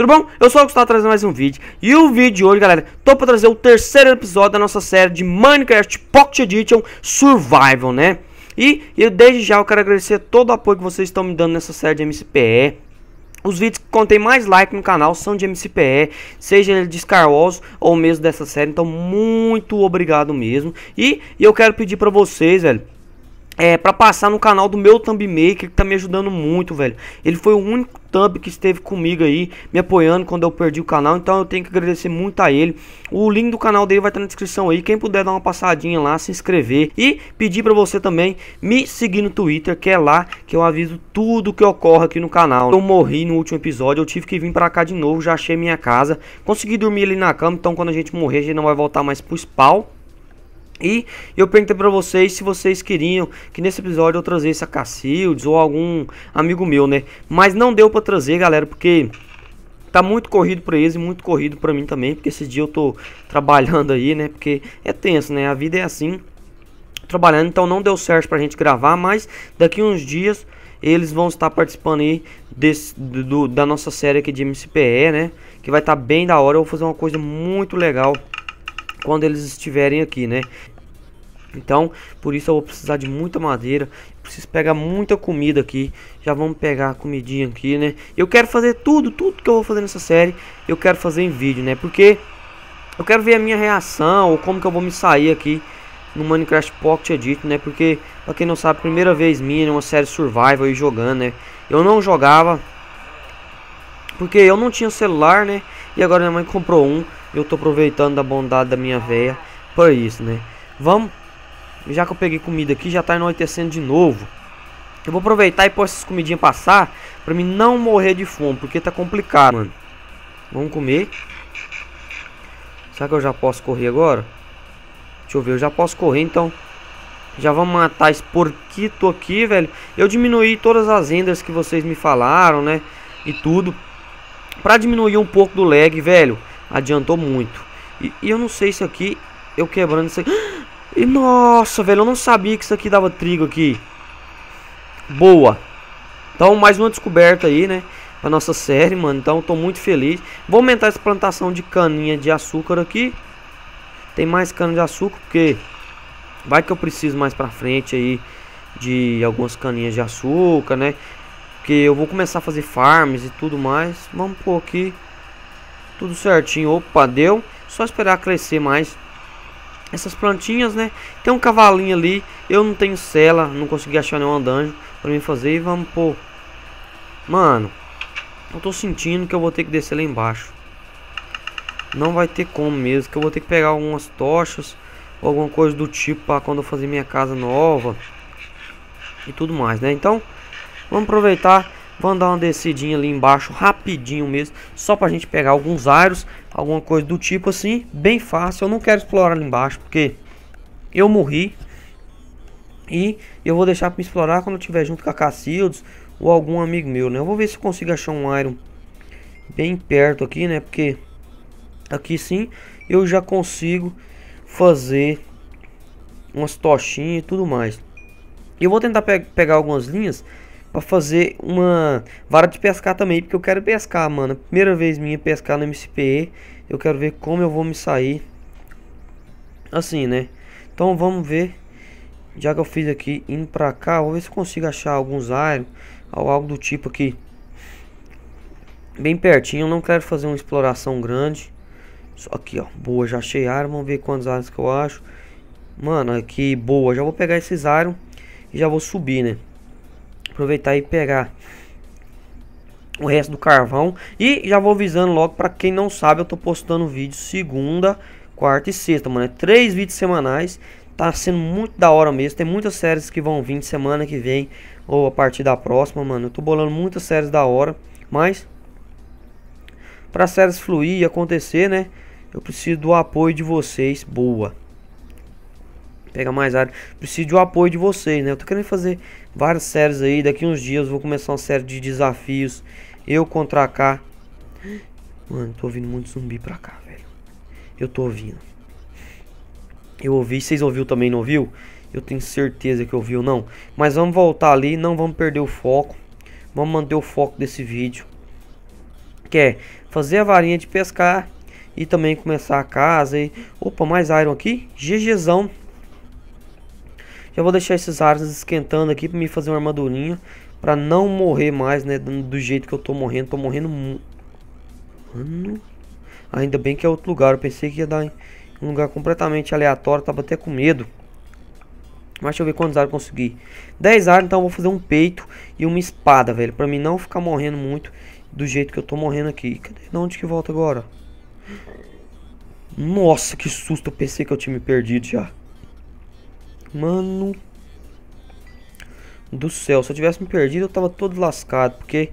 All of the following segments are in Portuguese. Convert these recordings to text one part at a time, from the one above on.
Tudo bom? Eu sou o Gustavo trazendo mais um vídeo. E o vídeo de hoje, galera, tô pra trazer o terceiro episódio da nossa série de Minecraft Pocket Edition Survival, né? E eu desde já eu quero agradecer todo o apoio que vocês estão me dando nessa série de MCPE. Os vídeos que contém mais like no canal são de MCPE, seja ele de Star Wars ou mesmo dessa série. Então, muito obrigado mesmo. E, eu quero pedir pra vocês, velho, é, para passar no canal do meu Thumb Maker, que tá me ajudando muito, velho. Ele foi o único Tub que esteve comigo aí, me apoiando quando eu perdi o canal. Então eu tenho que agradecer muito a ele. O link do canal dele vai estar na descrição aí. Quem puder dar uma passadinha lá, se inscrever e pedir para você também me seguir no Twitter, que é lá que eu aviso tudo que ocorre aqui no canal. Eu morri no último episódio, eu tive que vir para cá de novo, já achei minha casa, consegui dormir ali na cama. Então quando a gente morrer, a gente não vai voltar mais pro spawn. E eu perguntei para vocês se vocês queriam que nesse episódio eu trazesse a Cacildes ou algum amigo meu, né? Mas não deu para trazer, galera, porque tá muito corrido para eles e muito corrido para mim também, porque esse dia eu tô trabalhando aí, né? Porque é tenso, né? A vida é assim, trabalhando, então não deu certo pra gente gravar, mas daqui uns dias eles vão estar participando aí desse, do, da nossa série aqui de MCPE, né? Que vai estar tá bem da hora, eu vou fazer uma coisa muito legal quando eles estiverem aqui, né? Então, por isso eu vou precisar de muita madeira, preciso pegar muita comida aqui. Já vamos pegar a comidinha aqui, né? Eu quero fazer tudo, tudo que eu vou fazer nessa série, eu quero fazer em vídeo, né? Porque eu quero ver a minha reação, ou como que eu vou me sair aqui no Minecraft Pocket Edit, né? Porque, pra quem não sabe, primeira vez minha numa série Survival e jogando, né? Eu não jogava, porque eu não tinha celular, né? E agora minha mãe comprou um. Eu tô aproveitando a bondade da minha veia para isso, né? Vamos. Já que eu peguei comida aqui, já tá anoitecendo de novo. Eu vou aproveitar e pôr essas comidinhas passar para mim não morrer de fome, porque tá complicado, mano. Vamos comer. Será que eu já posso correr agora? Deixa eu ver, eu já posso correr, então... Já vamos matar esse porquito aqui, velho. Eu diminuí todas as rendas que vocês me falaram, né? E tudo. Pra diminuir um pouco do lag, velho adiantou muito. E, e eu não sei se aqui, eu quebrando isso aqui. E nossa, velho, eu não sabia que isso aqui dava trigo aqui. Boa. Então, mais uma descoberta aí, né? Pra nossa série, mano. Então, tô muito feliz. Vou aumentar essa plantação de caninha de açúcar aqui. Tem mais cana de açúcar, porque... Vai que eu preciso mais pra frente aí de algumas caninhas de açúcar, né? Porque eu vou começar a fazer farms e tudo mais. Vamos pôr aqui tudo certinho. Opa, deu. Só esperar crescer mais essas plantinhas, né? Tem um cavalinho ali. Eu não tenho cela, não consegui achar nenhum andanjo para mim fazer. E vamos pô. Mano, eu tô sentindo que eu vou ter que descer lá embaixo. Não vai ter como mesmo, que eu vou ter que pegar algumas tochas ou alguma coisa do tipo para quando eu fazer minha casa nova e tudo mais, né? Então, vamos aproveitar Vamos dar uma descidinha ali embaixo rapidinho mesmo, só pra gente pegar alguns aros, alguma coisa do tipo assim, bem fácil. Eu não quero explorar ali embaixo porque eu morri e eu vou deixar para explorar quando eu tiver junto com a Cassius ou algum amigo meu, né? Eu vou ver se eu consigo achar um Iron bem perto aqui, né? Porque aqui sim eu já consigo fazer umas tochinhas e tudo mais. Eu vou tentar pe pegar algumas linhas para fazer uma vara de pescar também, porque eu quero pescar, mano. Primeira vez minha pescar no MCPE, eu quero ver como eu vou me sair. Assim, né? Então vamos ver. Já que eu fiz aqui, indo pra cá, vou ver se consigo achar alguns aéreos ou algo do tipo aqui. Bem pertinho, eu não quero fazer uma exploração grande. Só aqui, ó, boa, já achei aero, vamos ver quantos aros que eu acho. Mano, aqui, boa, já vou pegar esses aros e já vou subir, né? aproveitar e pegar o resto do carvão. E já vou avisando logo para quem não sabe, eu tô postando vídeo segunda, quarta e sexta, mano. É três vídeos semanais. Tá sendo muito da hora mesmo. Tem muitas séries que vão vir semana que vem ou a partir da próxima, mano. Eu tô bolando muitas séries da hora, mas para séries fluir e acontecer, né? Eu preciso do apoio de vocês. Boa pegar mais área. Preciso do apoio de vocês, né? Eu tô querendo fazer várias séries aí. Daqui uns dias vou começar uma série de desafios. Eu contra cá. Mano, tô ouvindo muito zumbi pra cá, velho. Eu tô ouvindo. Eu ouvi, vocês ouviram também, não ouviu? Eu tenho certeza que ouviu, não. Mas vamos voltar ali, não vamos perder o foco. Vamos manter o foco desse vídeo. Que é fazer a varinha de pescar e também começar a casa. E... Opa, mais iron aqui. GGzão. Eu vou deixar esses ares esquentando aqui para me fazer uma armadurinha. para não morrer mais, né? Do jeito que eu tô morrendo. Tô morrendo... Mano... Ainda bem que é outro lugar. Eu pensei que ia dar em um lugar completamente aleatório. Tava até com medo. Mas deixa eu ver quantos ares eu consegui. 10 ares então eu vou fazer um peito e uma espada, velho. Pra mim não ficar morrendo muito do jeito que eu tô morrendo aqui. Cadê? De onde que volta agora? Nossa, que susto. Eu pensei que eu tinha me perdido já. Mano do céu, se eu tivesse me perdido eu tava todo lascado, porque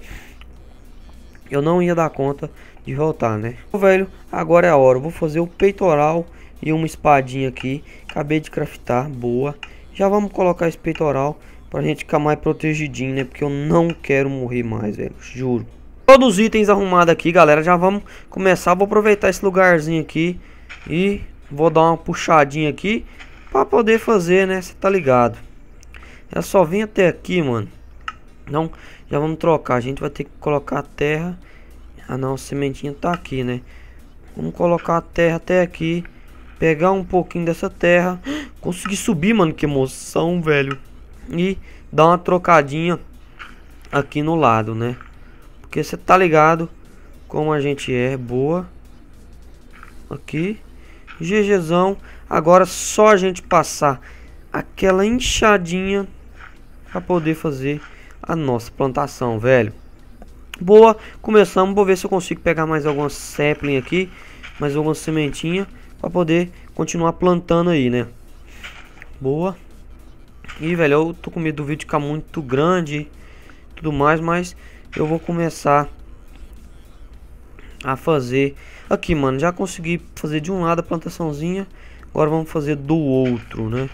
eu não ia dar conta de voltar, né? Então, velho, agora é a hora, eu vou fazer o peitoral e uma espadinha aqui, acabei de craftar, boa. Já vamos colocar esse peitoral pra gente ficar mais protegidinho, né? Porque eu não quero morrer mais, velho, juro. Todos os itens arrumados aqui, galera, já vamos começar, vou aproveitar esse lugarzinho aqui e vou dar uma puxadinha aqui Pra poder fazer, né? Você tá ligado. É só vir até aqui, mano. Não, já vamos trocar. A gente vai ter que colocar a terra. Ah não, a sementinha tá aqui, né? Vamos colocar a terra até aqui. Pegar um pouquinho dessa terra. Consegui subir, mano. Que emoção, velho. E dar uma trocadinha aqui no lado, né? Porque você tá ligado como a gente é boa. Aqui. GGzão. Agora só a gente passar aquela inchadinha para poder fazer a nossa plantação, velho. Boa, começamos, vou ver se eu consigo pegar mais algumas sapling aqui, mais algumas sementinha para poder continuar plantando aí, né? Boa. E, velho, eu tô com medo do vídeo ficar muito grande tudo mais, mas eu vou começar a fazer aqui, mano. Já consegui fazer de um lado a plantaçãozinha Agora vamos fazer do outro, né?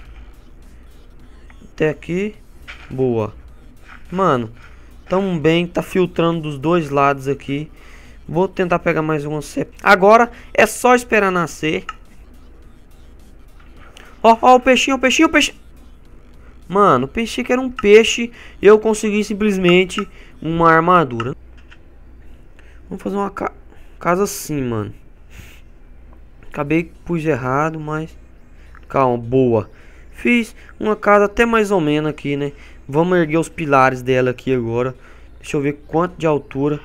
Até aqui. Boa. Mano, tão bem. Tá filtrando dos dois lados aqui. Vou tentar pegar mais uma cepa. Agora é só esperar nascer. Ó, ó, o peixinho, o peixinho, o peixinho. Mano, pensei que era um peixe. Eu consegui simplesmente uma armadura. Vamos fazer uma ca... casa assim, mano. Acabei pus errado, mas... Calma, boa. Fiz uma casa até mais ou menos aqui, né? Vamos erguer os pilares dela aqui agora. Deixa eu ver quanto de altura.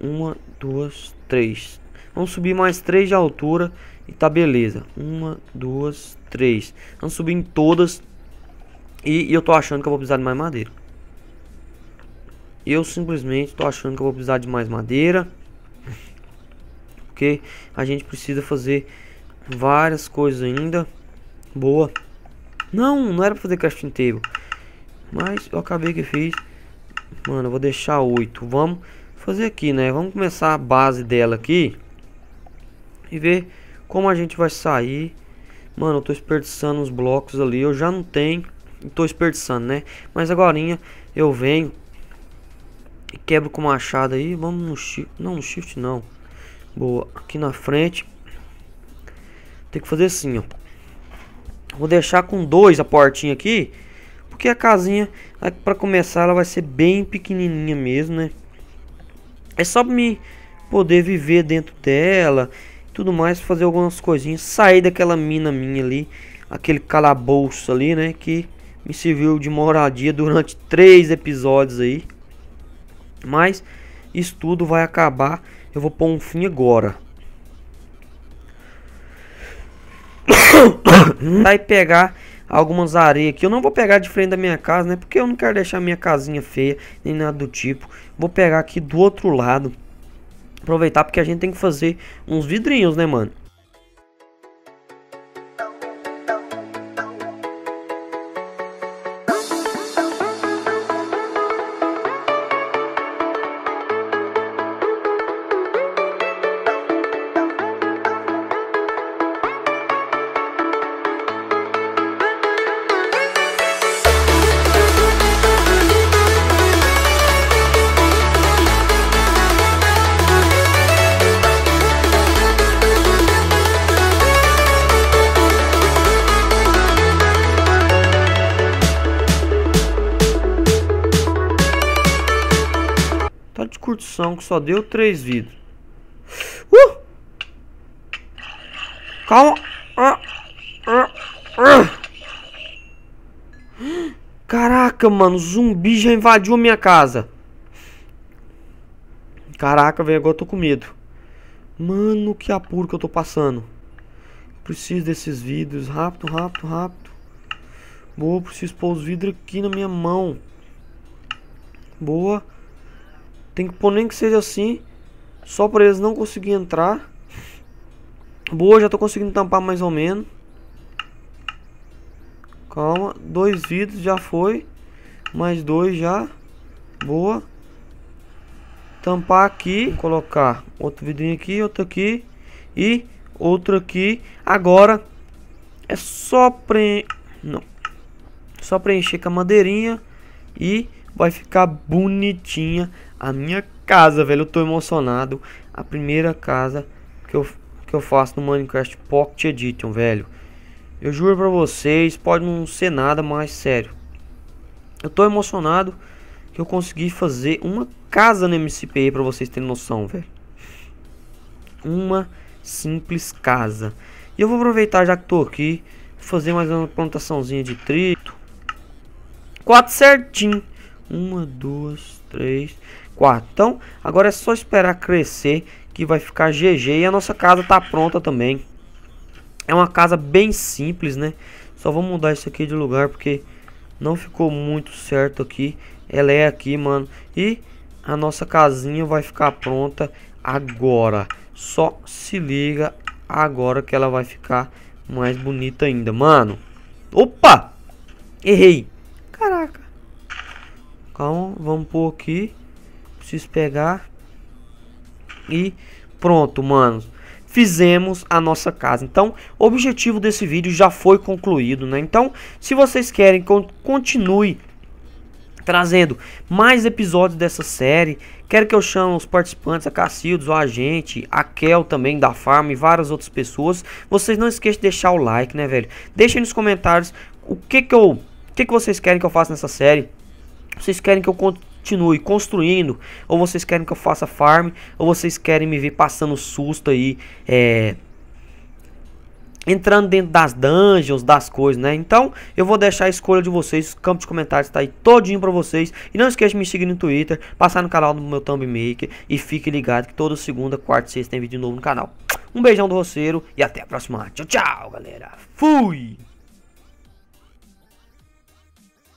Uma, duas, três. Vamos subir mais três de altura e tá beleza. Uma, duas, três. Vamos subir em todas. E, e eu tô achando que eu vou precisar de mais madeira. Eu simplesmente tô achando que eu vou precisar de mais madeira porque a gente precisa fazer várias coisas ainda. Boa. Não, não era pra fazer crafting table. Mas eu acabei que fiz. Mano, eu vou deixar 8. Vamos fazer aqui, né? Vamos começar a base dela aqui. E ver como a gente vai sair. Mano, eu tô desperdiçando os blocos ali. Eu já não tenho. Tô desperdiçando, né? Mas agora eu venho. E quebro com machado aí. Vamos no shift. Não, no shift não. Boa. Aqui na frente. Tem que fazer assim, ó. Vou deixar com dois a portinha aqui. Porque a casinha, para começar, ela vai ser bem pequenininha mesmo, né? É só pra me poder viver dentro dela. Tudo mais, fazer algumas coisinhas. Sair daquela mina minha ali. Aquele calabouço ali, né? Que me serviu de moradia durante três episódios aí. Mas isso tudo vai acabar eu vou pôr um fim agora. Vai pegar algumas areias aqui. Eu não vou pegar de frente da minha casa, né? Porque eu não quero deixar minha casinha feia, nem nada do tipo. Vou pegar aqui do outro lado. Aproveitar porque a gente tem que fazer uns vidrinhos, né, mano? construção que só deu três vidros. Uh! Calma. Ah, ah, ah. Caraca, mano, zumbi já invadiu minha casa. Caraca, velho, agora eu tô com medo. Mano, que apuro que eu tô passando. Preciso desses vidros, rápido, rápido, rápido. Boa, preciso pôr os vidros aqui na minha mão. Boa. Tem que pôr nem que seja assim. Só para eles não conseguirem entrar. Boa, já tô conseguindo tampar mais ou menos. Calma. Dois vidros já foi. Mais dois já. Boa. Tampar aqui. Colocar outro vidrinho aqui, outro aqui. E outro aqui. Agora é só preencher... Não. Só preencher com a madeirinha. E vai ficar bonitinha a minha casa, velho. Eu tô emocionado. A primeira casa que eu, que eu faço no Minecraft Pocket Edition, velho. Eu juro pra vocês, pode não ser nada mais sério. Eu tô emocionado que eu consegui fazer uma casa no MCPE para vocês terem noção, velho. Uma simples casa. E eu vou aproveitar já que tô aqui, fazer mais uma plantaçãozinha de trigo. Quatro certinho. Uma, duas, três, quarto. Então, agora é só esperar crescer que vai ficar GG e a nossa casa tá pronta também. É uma casa bem simples, né? Só vou mudar isso aqui de lugar porque não ficou muito certo aqui. Ela é aqui, mano. E a nossa casinha vai ficar pronta agora. Só se liga agora que ela vai ficar mais bonita ainda, mano. Opa! Errei. Caraca. Calma, vamos por aqui. Preciso pegar. E pronto, manos fizemos a nossa casa. Então, o objetivo desse vídeo já foi concluído, né? Então, se vocês querem que continue trazendo mais episódios dessa série, quero que eu chame os participantes, a Cacildos, o agente, a Kel também da Farm e várias outras pessoas. Vocês não esqueçam de deixar o like, né, velho? Deixem nos comentários o que que eu, o que que vocês querem que eu faça nessa série. Vocês querem que eu continue construindo, ou vocês querem que eu faça farm, ou vocês querem me ver passando susto aí, é, entrando dentro das dungeons, das coisas, né? Então, eu vou deixar a escolha de vocês, o campo de comentários tá aí todinho pra vocês. E não esqueça de me seguir no Twitter, passar no canal do meu Thumb Maker e fique ligado que toda segunda, quarta e sexta tem vídeo novo no canal. Um beijão do roceiro e até a próxima. Tchau, tchau, galera. Fui!